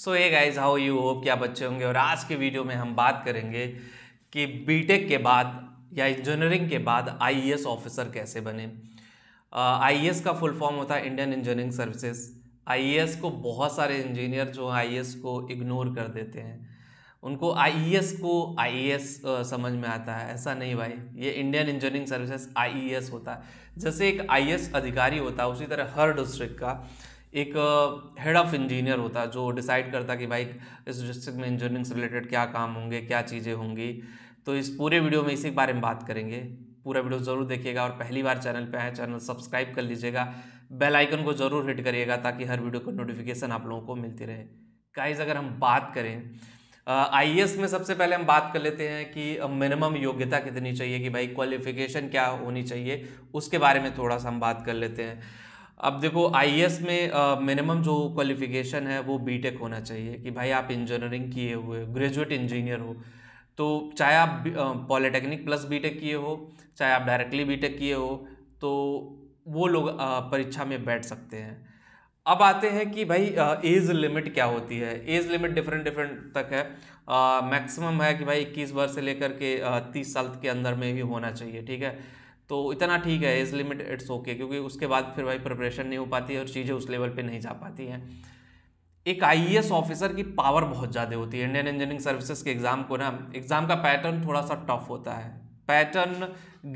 So hey guys how you hope कि आप अच्छे होंगे और आज के वीडियो में हम बात करेंगे कि बीटेक के बाद या इंजीनियरिंग के बाद आईएएस ऑफिसर e कैसे बने आईएएस e का फुल फॉर्म होता है इंडियन इंजीनियरिंग सर्विसेज आईएएस को बहुत सारे इंजीनियर जो आईएएस e को इग्नोर कर देते हैं उनको आईएएस को आईएएस समझ में आता है ऐसा नहीं भाई ये इंडियन इंजीनियरिंग सर्विसेज आईएएस होता है जैसे एक आईएएस अधिकारी होता है उसी तरह हर डिस्ट्रिक्ट का एक हेड ऑफ इंजीनियर होता है जो डिसाइड करता कि भाई इस डिस्ट्रिक्ट में इंजीनियरिंग से रिलेटेड क्या काम होंगे क्या चीज़ें होंगी तो इस पूरे वीडियो में इसी के बारे में बात करेंगे पूरा वीडियो ज़रूर देखिएगा और पहली बार चैनल पे आए चैनल सब्सक्राइब कर लीजिएगा बेल आइकन को ज़रूर हिट करिएगा ताकि हर वीडियो का नोटिफिकेशन आप लोगों को मिलती रहे गाइज अगर हम बात करें आई में सबसे पहले हम बात कर लेते हैं कि मिनिमम योग्यता कितनी चाहिए कि भाई क्वालिफिकेशन क्या होनी चाहिए उसके बारे में थोड़ा सा हम बात कर लेते हैं अब देखो आई में मिनिमम जो क्वालिफिकेशन है वो बीटेक होना चाहिए कि भाई आप इंजीनियरिंग किए हुए ग्रेजुएट इंजीनियर हो तो चाहे आप पॉलिटेक्निक प्लस बीटेक किए हो चाहे आप डायरेक्टली बीटेक किए हो तो वो लोग परीक्षा में बैठ सकते हैं अब आते हैं कि भाई एज लिमिट क्या होती है एज लिमिट डिफरेंट डिफरेंट तक है मैक्सिमम है कि भाई 21 वर्ष से लेकर के तीस साल के अंदर में ही होना चाहिए ठीक है तो इतना ठीक है एज लिमिट इट्स ओके क्योंकि उसके बाद फिर भाई प्रिपरेशन नहीं हो पाती और चीज़ें उस लेवल पे नहीं जा पाती हैं एक आईएएस ऑफिसर e की पावर बहुत ज़्यादा होती है इंडियन इंजीनियरिंग सर्विसेज के एग्ज़ाम को ना एग्ज़ाम का पैटर्न थोड़ा सा टफ होता है पैटर्न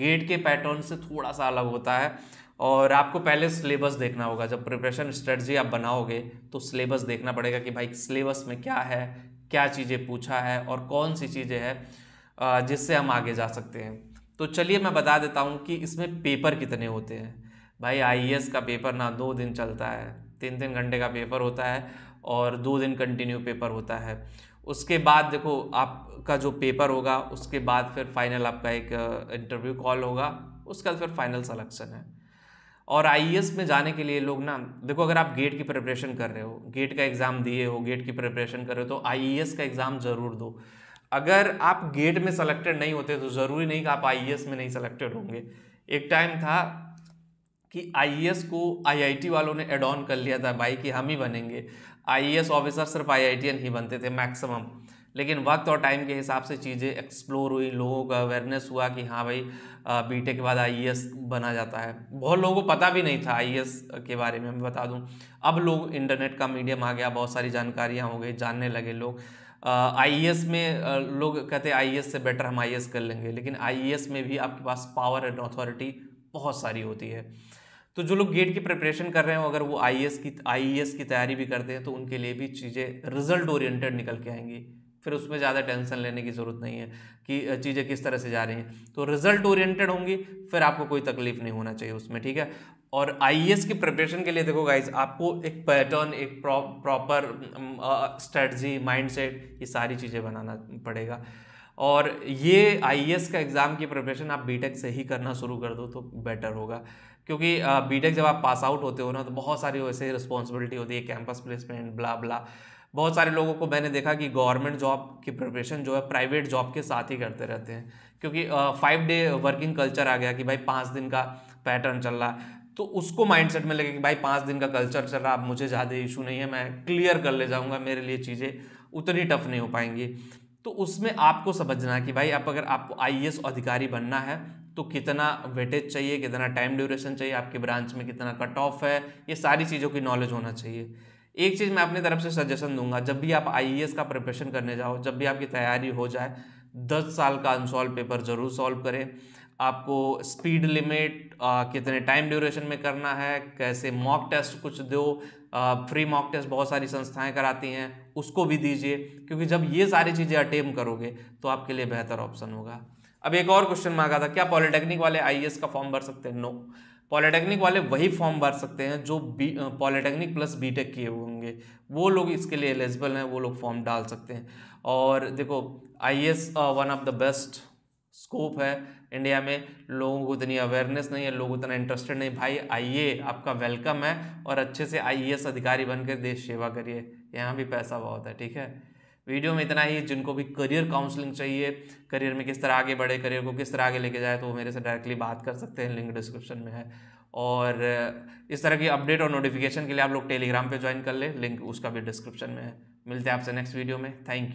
गेट के पैटर्न से थोड़ा सा अलग होता है और आपको पहले सिलेबस देखना होगा जब प्रिपरेशन स्ट्रेटजी आप बनाओगे तो सिलेबस देखना पड़ेगा कि भाई सिलेबस में क्या है क्या चीज़ें पूछा है और कौन सी चीज़ें हैं जिससे हम आगे जा सकते हैं तो चलिए मैं बता देता हूँ कि इसमें पेपर कितने होते हैं भाई आई e का पेपर ना दो दिन चलता है तीन तीन घंटे का पेपर होता है और दो दिन कंटिन्यू पेपर होता है उसके बाद देखो आपका जो पेपर होगा उसके बाद फिर फाइनल आपका एक इंटरव्यू कॉल होगा उसके बाद फिर फाइनल सलेक्शन है और आई e में जाने के लिए लोग ना देखो अगर आप गेट की प्रिपरेशन कर रहे हो गेट का एग्ज़ाम दिए हो गेट की प्रिपरेशन कर रहे हो तो आई e का एग्ज़ाम ज़रूर दो अगर आप गेट में सेलेक्टेड नहीं होते तो ज़रूरी नहीं कि आप आई e में नहीं सेलेक्टेड होंगे एक टाइम था कि आई e को आईआईटी वालों ने एड ऑन कर लिया था भाई कि हम ही बनेंगे आई ऑफिसर e सिर्फ आई ही बनते थे मैक्सिमम लेकिन वक्त और टाइम के हिसाब से चीज़ें एक्सप्लोर हुई लोगों का अवेयरनेस हुआ कि हाँ भाई बी के बाद आई बना जाता है बहुत लोगों को पता भी नहीं था आई के बारे में मैं बता दूँ अब लोग इंटरनेट का मीडियम आ गया बहुत सारी जानकारियाँ हो गई जानने लगे लोग आईएएस e में लोग कहते हैं आईएएस e से बेटर हम आईएएस e कर लेंगे लेकिन आईएएस में भी आपके पास पावर एंड अथॉरिटी बहुत सारी होती है तो जो लोग गेट की प्रिपरेशन कर रहे हो अगर वो आई की आई की तैयारी भी करते हैं तो उनके लिए भी चीज़ें रिजल्ट ओरिएंटेड निकल के आएंगी फिर उसमें ज़्यादा टेंशन लेने की ज़रूरत नहीं है कि चीज़ें किस तरह से जा रही हैं तो रिजल्ट ओरिएंटेड होंगी फिर आपको कोई तकलीफ नहीं होना चाहिए उसमें ठीक है और आई e की प्रिपरेशन के लिए देखो गाइज आपको एक पैटर्न एक प्रॉपर स्ट्रेटजी माइंडसेट ये सारी चीज़ें बनाना पड़ेगा और ये आई e का एग्ज़ाम की प्रिपरेशन आप बी से ही करना शुरू कर दो तो बेटर होगा क्योंकि बीटेक जब आप पास आउट होते हो ना तो बहुत सारी वैसे रिस्पॉन्सिबिलिटी होती है कैंपस प्लेसमेंट ब्ला ब्ला बहुत सारे लोगों को मैंने देखा कि गवर्नमेंट जॉब की प्रिपरेशन जो है प्राइवेट जॉब के साथ ही करते रहते हैं क्योंकि फाइव डे वर्किंग कल्चर आ गया कि भाई पाँच दिन का पैटर्न चल रहा है तो उसको माइंडसेट में लगे कि भाई पाँच दिन का कल्चर चल रहा अब मुझे ज़्यादा इशू नहीं है मैं क्लियर कर ले जाऊँगा मेरे लिए चीज़ें उतनी टफ नहीं हो पाएंगी तो उसमें आपको समझना कि भाई आप अगर आपको आई अधिकारी बनना है तो कितना वेटेज चाहिए कितना टाइम ड्यूरेशन चाहिए आपके ब्रांच में कितना कट ऑफ है ये सारी चीज़ों की नॉलेज होना चाहिए एक चीज़ मैं अपनी तरफ से सजेशन दूंगा जब भी आप आई e का प्रिपरेशन करने जाओ जब भी आपकी तैयारी हो जाए दस साल का अनसॉल्व पेपर ज़रूर सॉल्व करें आपको स्पीड लिमिट कितने टाइम ड्यूरेशन में करना है कैसे मॉक टेस्ट कुछ दो फ्री मॉक टेस्ट बहुत सारी संस्थाएं कराती हैं उसको भी दीजिए क्योंकि जब ये सारी चीज़ें अटेम्प करोगे तो आपके लिए बेहतर ऑप्शन होगा अब एक और क्वेश्चन मांगा था क्या पॉलिटेक्निक वाले आई e का फॉर्म भर सकते हैं नो no. पॉलिटेक्निक वाले वही फॉर्म भर सकते हैं जो बी पॉलिटेक्निक प्लस बीटेक किए होंगे वो लोग इसके लिए एलिजिबल हैं वो लोग फॉर्म डाल सकते हैं और देखो I one of the best scope है इंडिया में लोगों को इतनी अवेयरनेस नहीं है लोग उतना इंटरेस्टेड नहीं भाई आइए आपका वेलकम है और अच्छे से आई अधिकारी बनकर देश सेवा करिए यहाँ भी पैसा बहुत है ठीक है वीडियो में इतना ही जिनको भी करियर काउंसलिंग चाहिए करियर में किस तरह आगे बढ़े करियर को किस तरह आगे लेके जाए तो मेरे से डायरेक्टली बात कर सकते हैं लिंक डिस्क्रिप्शन में है और इस तरह की अपडेट और नोटिफिकेशन के लिए आप लोग टेलीग्राम पे ज्वाइन कर लें लिंक उसका भी डिस्क्रिप्शन में है मिलते हैं आपसे नेक्स्ट वीडियो में थैंक यू